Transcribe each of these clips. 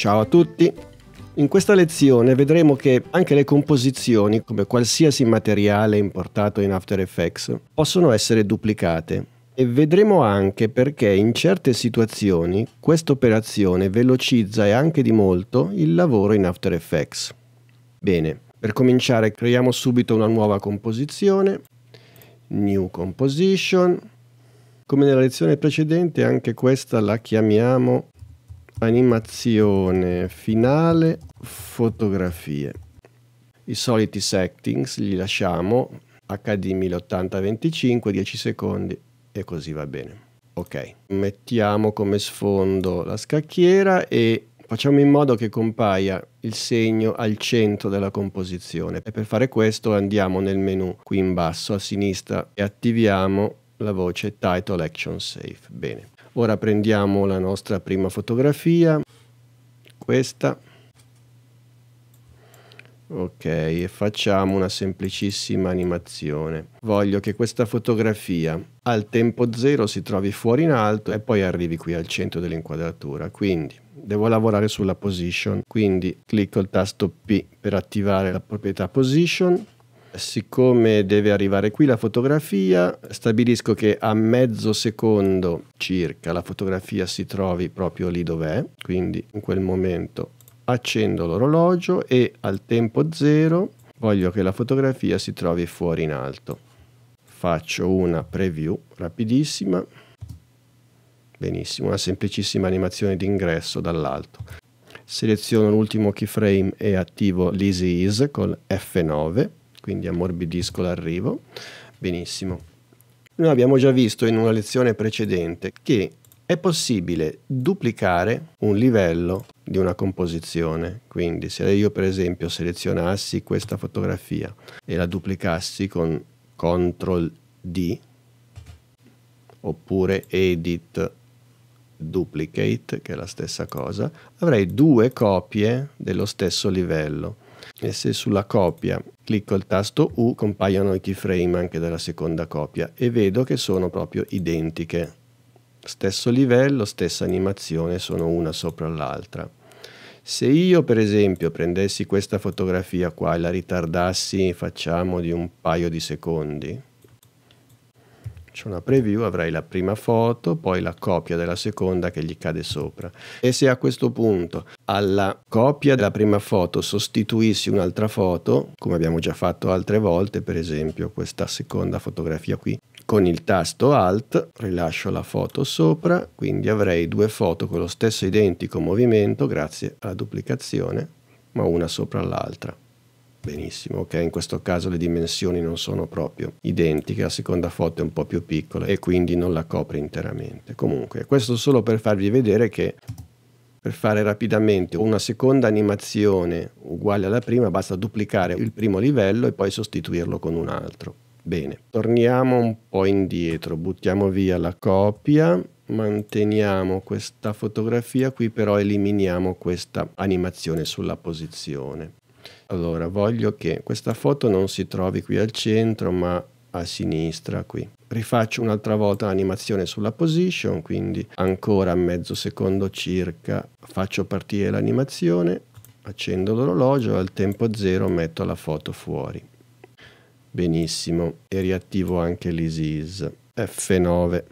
Ciao a tutti! In questa lezione vedremo che anche le composizioni, come qualsiasi materiale importato in After Effects, possono essere duplicate e vedremo anche perché in certe situazioni questa operazione velocizza e anche di molto il lavoro in After Effects. Bene, per cominciare creiamo subito una nuova composizione, New Composition, come nella lezione precedente anche questa la chiamiamo animazione, finale, fotografie. I soliti settings li lasciamo HD 1080-25, 10 secondi e così va bene. Ok, mettiamo come sfondo la scacchiera e facciamo in modo che compaia il segno al centro della composizione e per fare questo andiamo nel menu qui in basso a sinistra e attiviamo la voce Title Action Save. Bene. Ora prendiamo la nostra prima fotografia, questa. Ok, e facciamo una semplicissima animazione. Voglio che questa fotografia al tempo zero si trovi fuori in alto e poi arrivi qui al centro dell'inquadratura. Quindi devo lavorare sulla position, quindi clicco il tasto P per attivare la proprietà position siccome deve arrivare qui la fotografia, stabilisco che a mezzo secondo circa la fotografia si trovi proprio lì dov'è, quindi in quel momento accendo l'orologio e al tempo zero voglio che la fotografia si trovi fuori in alto. Faccio una preview rapidissima, benissimo, una semplicissima animazione d'ingresso dall'alto. Seleziono l'ultimo keyframe e attivo l'Easy Ease con F9 quindi ammorbidisco l'arrivo. Benissimo. Noi abbiamo già visto in una lezione precedente che è possibile duplicare un livello di una composizione. Quindi se io per esempio selezionassi questa fotografia e la duplicassi con CTRL D oppure Edit Duplicate, che è la stessa cosa, avrei due copie dello stesso livello e se sulla copia clicco il tasto U compaiono i keyframe anche della seconda copia e vedo che sono proprio identiche. Stesso livello, stessa animazione, sono una sopra l'altra. Se io per esempio prendessi questa fotografia qua e la ritardassi facciamo di un paio di secondi, c'è una preview, avrai la prima foto, poi la copia della seconda che gli cade sopra. E se a questo punto alla copia della prima foto sostituissi un'altra foto, come abbiamo già fatto altre volte, per esempio questa seconda fotografia qui, con il tasto Alt rilascio la foto sopra, quindi avrei due foto con lo stesso identico movimento grazie alla duplicazione, ma una sopra l'altra benissimo, ok? In questo caso le dimensioni non sono proprio identiche, la seconda foto è un po' più piccola e quindi non la copre interamente. Comunque, questo solo per farvi vedere che per fare rapidamente una seconda animazione uguale alla prima basta duplicare il primo livello e poi sostituirlo con un altro. Bene, torniamo un po' indietro, buttiamo via la copia, manteniamo questa fotografia qui però eliminiamo questa animazione sulla posizione allora, voglio che questa foto non si trovi qui al centro, ma a sinistra qui. Rifaccio un'altra volta l'animazione sulla position, quindi ancora mezzo secondo circa faccio partire l'animazione, accendo l'orologio e al tempo zero metto la foto fuori. Benissimo, e riattivo anche l'ISIS F9.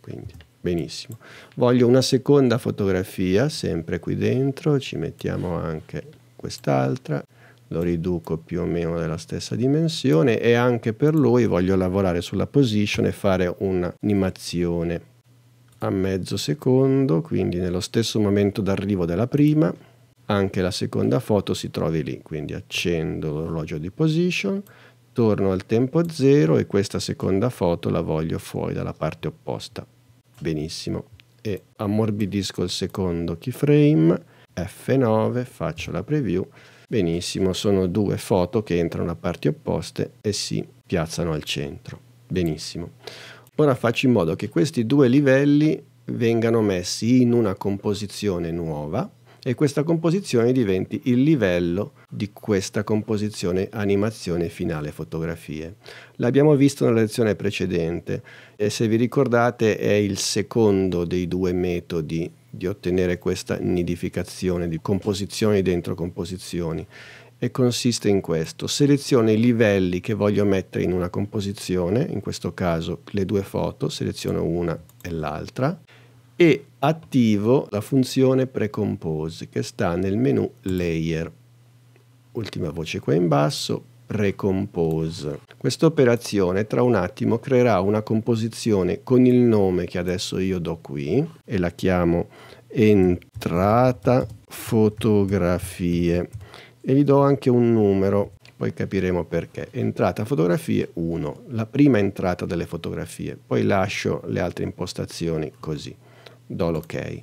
Quindi Benissimo. Voglio una seconda fotografia, sempre qui dentro, ci mettiamo anche quest'altra, lo riduco più o meno della stessa dimensione e anche per lui voglio lavorare sulla position e fare un'animazione a mezzo secondo, quindi nello stesso momento d'arrivo della prima, anche la seconda foto si trovi lì, quindi accendo l'orologio di position, torno al tempo zero e questa seconda foto la voglio fuori dalla parte opposta benissimo e ammorbidisco il secondo keyframe F9 faccio la preview benissimo sono due foto che entrano a parti opposte e si piazzano al centro benissimo ora faccio in modo che questi due livelli vengano messi in una composizione nuova e questa composizione diventi il livello di questa composizione animazione finale fotografie. L'abbiamo visto nella lezione precedente e se vi ricordate è il secondo dei due metodi di ottenere questa nidificazione di composizioni dentro composizioni e consiste in questo. Seleziono i livelli che voglio mettere in una composizione, in questo caso le due foto, seleziono una e l'altra e attivo la funzione precompose che sta nel menu layer. Ultima voce qua in basso, precompose. Questa operazione tra un attimo creerà una composizione con il nome che adesso io do qui e la chiamo entrata fotografie e gli do anche un numero poi capiremo perché. Entrata fotografie 1, la prima entrata delle fotografie, poi lascio le altre impostazioni così do l'ok.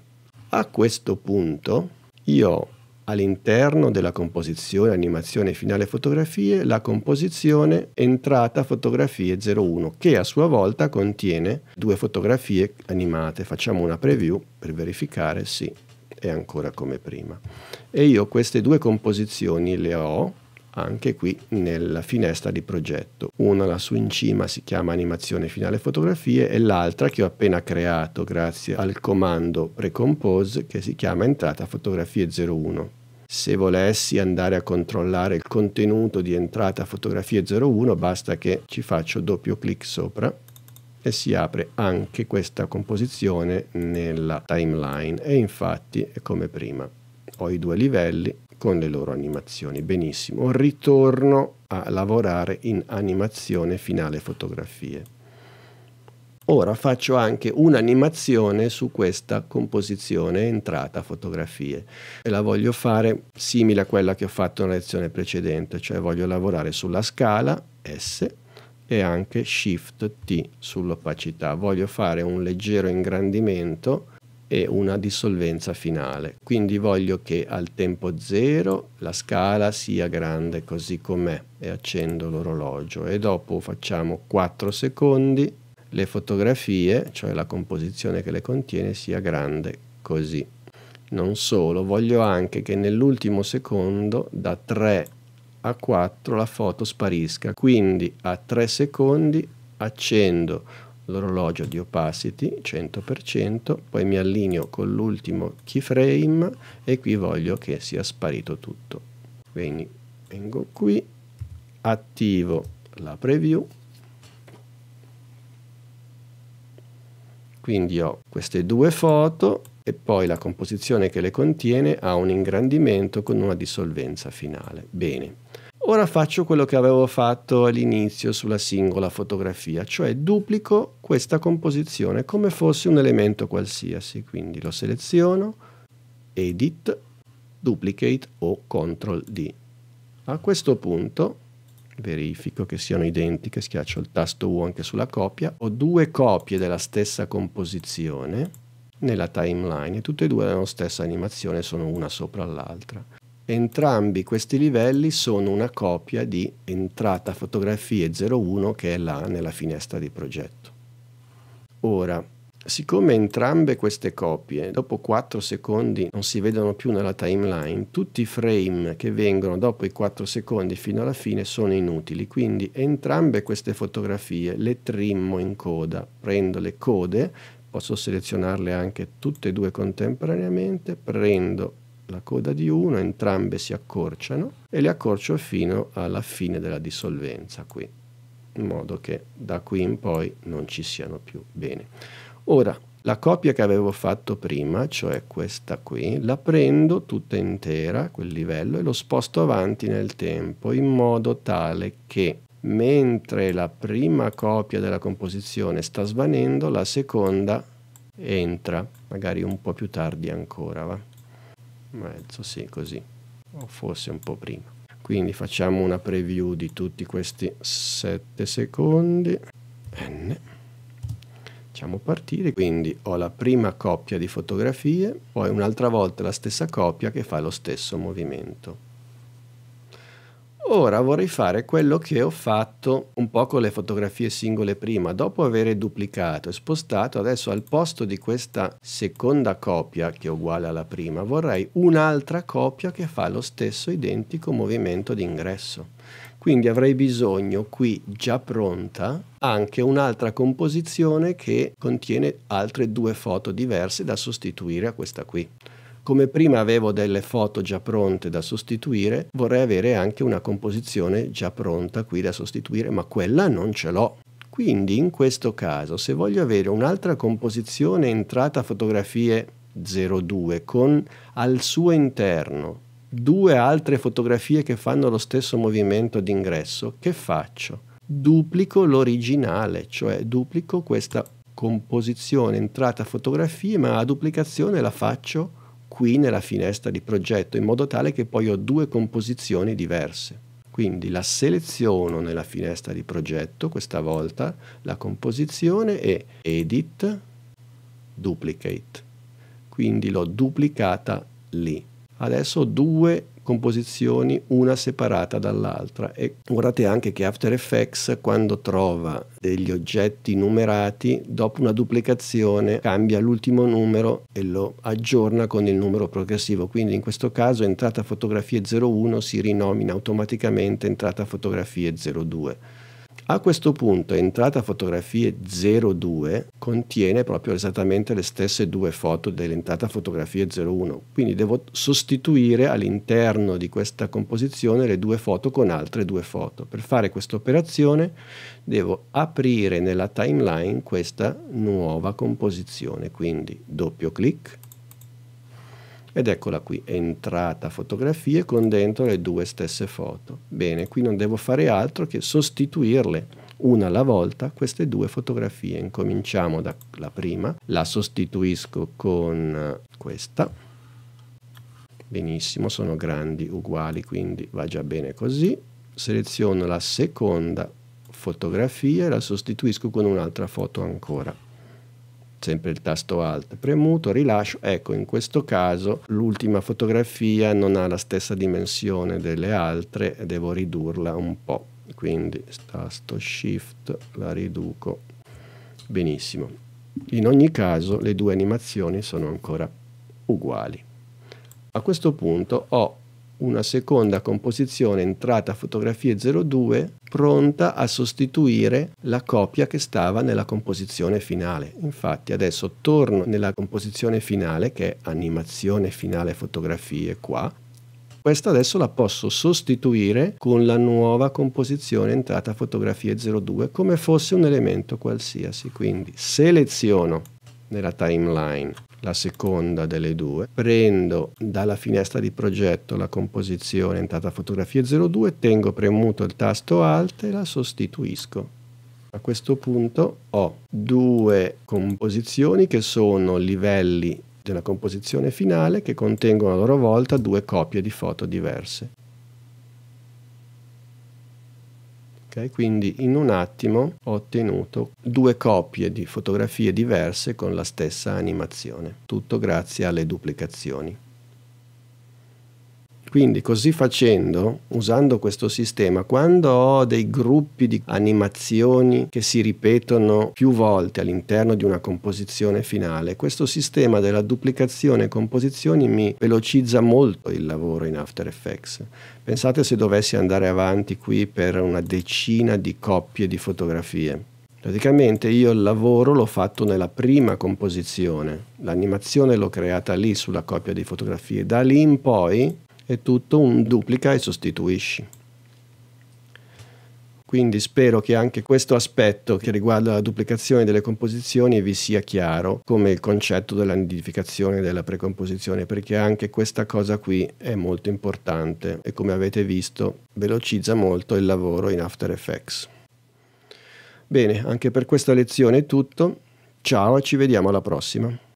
A questo punto io all'interno della composizione animazione finale fotografie la composizione entrata fotografie 01 che a sua volta contiene due fotografie animate facciamo una preview per verificare sì è ancora come prima e io queste due composizioni le ho anche qui nella finestra di progetto. Una la su in cima si chiama animazione finale fotografie e l'altra che ho appena creato grazie al comando precompose che si chiama entrata fotografie 01. Se volessi andare a controllare il contenuto di entrata fotografie 01 basta che ci faccio doppio clic sopra e si apre anche questa composizione nella timeline e infatti è come prima. Ho i due livelli con le loro animazioni. Benissimo, ritorno a lavorare in animazione finale fotografie. Ora faccio anche un'animazione su questa composizione entrata fotografie e la voglio fare simile a quella che ho fatto nella lezione precedente, cioè voglio lavorare sulla scala S e anche Shift T sull'opacità. Voglio fare un leggero ingrandimento e una dissolvenza finale. Quindi voglio che al tempo zero la scala sia grande così com'è e accendo l'orologio e dopo facciamo 4 secondi le fotografie, cioè la composizione che le contiene, sia grande così. Non solo, voglio anche che nell'ultimo secondo da 3 a 4 la foto sparisca, quindi a 3 secondi accendo l'orologio di opacity 100%, poi mi allineo con l'ultimo keyframe e qui voglio che sia sparito tutto. Quindi vengo qui, attivo la preview, quindi ho queste due foto e poi la composizione che le contiene ha un ingrandimento con una dissolvenza finale. Bene, Ora faccio quello che avevo fatto all'inizio sulla singola fotografia, cioè duplico questa composizione come fosse un elemento qualsiasi, quindi lo seleziono, edit, duplicate o CTRL D. A questo punto verifico che siano identiche, schiaccio il tasto U anche sulla copia, ho due copie della stessa composizione nella timeline tutte e due hanno la stessa animazione, sono una sopra l'altra entrambi questi livelli sono una copia di entrata fotografie 01 che è là nella finestra di progetto. Ora, siccome entrambe queste copie dopo 4 secondi non si vedono più nella timeline, tutti i frame che vengono dopo i 4 secondi fino alla fine sono inutili, quindi entrambe queste fotografie le trimmo in coda, prendo le code, posso selezionarle anche tutte e due contemporaneamente, prendo la coda di uno, entrambe si accorciano e le accorcio fino alla fine della dissolvenza qui, in modo che da qui in poi non ci siano più. Bene. Ora, la copia che avevo fatto prima, cioè questa qui, la prendo tutta intera, quel livello, e lo sposto avanti nel tempo, in modo tale che mentre la prima copia della composizione sta svanendo, la seconda entra, magari un po' più tardi ancora. Va? mezzo, sì, così, o forse un po' prima. Quindi facciamo una preview di tutti questi 7 secondi. N. Facciamo partire, quindi ho la prima coppia di fotografie, poi un'altra volta la stessa coppia che fa lo stesso movimento. Ora vorrei fare quello che ho fatto un po' con le fotografie singole prima, dopo aver duplicato e spostato, adesso al posto di questa seconda copia che è uguale alla prima, vorrei un'altra copia che fa lo stesso identico movimento d'ingresso. Quindi avrei bisogno qui già pronta anche un'altra composizione che contiene altre due foto diverse da sostituire a questa qui. Come prima avevo delle foto già pronte da sostituire, vorrei avere anche una composizione già pronta qui da sostituire, ma quella non ce l'ho. Quindi in questo caso, se voglio avere un'altra composizione entrata fotografie 02 con al suo interno due altre fotografie che fanno lo stesso movimento d'ingresso, che faccio? Duplico l'originale, cioè duplico questa composizione entrata fotografie, ma la duplicazione la faccio qui nella finestra di progetto in modo tale che poi ho due composizioni diverse. Quindi la seleziono nella finestra di progetto, questa volta la composizione è Edit, Duplicate. Quindi l'ho duplicata lì. Adesso ho due composizioni una separata dall'altra e guardate anche che After Effects quando trova degli oggetti numerati dopo una duplicazione cambia l'ultimo numero e lo aggiorna con il numero progressivo quindi in questo caso entrata fotografie 01 si rinomina automaticamente entrata fotografie 02 a questo punto entrata fotografie 02 contiene proprio esattamente le stesse due foto dell'entrata fotografie 01, quindi devo sostituire all'interno di questa composizione le due foto con altre due foto. Per fare questa operazione devo aprire nella timeline questa nuova composizione, quindi doppio clic ed eccola qui, entrata fotografie con dentro le due stesse foto. Bene, qui non devo fare altro che sostituirle una alla volta queste due fotografie. Incominciamo dalla prima, la sostituisco con eh, questa. Benissimo, sono grandi uguali, quindi va già bene così. Seleziono la seconda fotografia e la sostituisco con un'altra foto ancora sempre il tasto Alt premuto, rilascio, ecco in questo caso l'ultima fotografia non ha la stessa dimensione delle altre e devo ridurla un po', quindi tasto Shift la riduco benissimo. In ogni caso le due animazioni sono ancora uguali. A questo punto ho una seconda composizione entrata fotografie 02 pronta a sostituire la copia che stava nella composizione finale. Infatti adesso torno nella composizione finale che è animazione finale fotografie qua. Questa adesso la posso sostituire con la nuova composizione entrata fotografie 02 come fosse un elemento qualsiasi. Quindi seleziono nella timeline la seconda delle due, prendo dalla finestra di progetto la composizione entrata fotografie 02, tengo premuto il tasto Alt e la sostituisco. A questo punto ho due composizioni che sono livelli della composizione finale che contengono a loro volta due copie di foto diverse. Okay, quindi in un attimo ho ottenuto due copie di fotografie diverse con la stessa animazione, tutto grazie alle duplicazioni. Quindi così facendo, usando questo sistema, quando ho dei gruppi di animazioni che si ripetono più volte all'interno di una composizione finale, questo sistema della duplicazione e composizioni mi velocizza molto il lavoro in After Effects. Pensate se dovessi andare avanti qui per una decina di coppie di fotografie. Praticamente io il lavoro l'ho fatto nella prima composizione, l'animazione l'ho creata lì sulla coppia di fotografie, da lì in poi è tutto un duplica e sostituisci. Quindi spero che anche questo aspetto che riguarda la duplicazione delle composizioni vi sia chiaro come il concetto della nidificazione della precomposizione, perché anche questa cosa qui è molto importante e come avete visto velocizza molto il lavoro in After Effects. Bene, anche per questa lezione è tutto. Ciao e ci vediamo alla prossima.